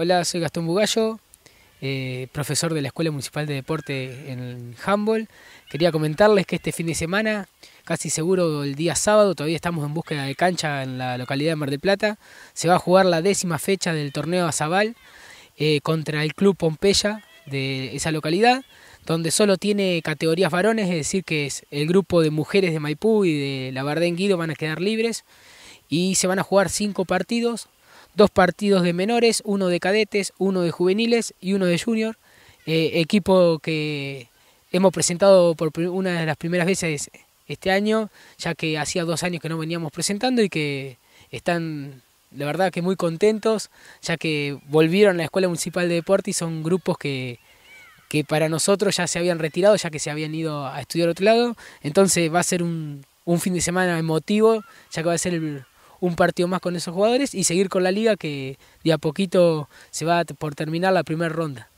Hola, soy Gastón Bugallo, eh, profesor de la Escuela Municipal de Deporte en Humboldt. Quería comentarles que este fin de semana, casi seguro el día sábado, todavía estamos en búsqueda de cancha en la localidad de Mar del Plata. Se va a jugar la décima fecha del torneo Azabal eh, contra el Club Pompeya de esa localidad, donde solo tiene categorías varones, es decir, que es el grupo de mujeres de Maipú y de en Guido van a quedar libres. Y se van a jugar cinco partidos, dos partidos de menores, uno de cadetes, uno de juveniles y uno de junior. Eh, equipo que hemos presentado por una de las primeras veces este año, ya que hacía dos años que no veníamos presentando y que están, la verdad, que muy contentos, ya que volvieron a la Escuela Municipal de Deportes y son grupos que, para nosotros ya se habían retirado, ya que se habían ido a estudiar a otro lado. Entonces va a ser un, un fin de semana emotivo, ya que va a ser el un partido más con esos jugadores y seguir con la liga que de a poquito se va por terminar la primera ronda.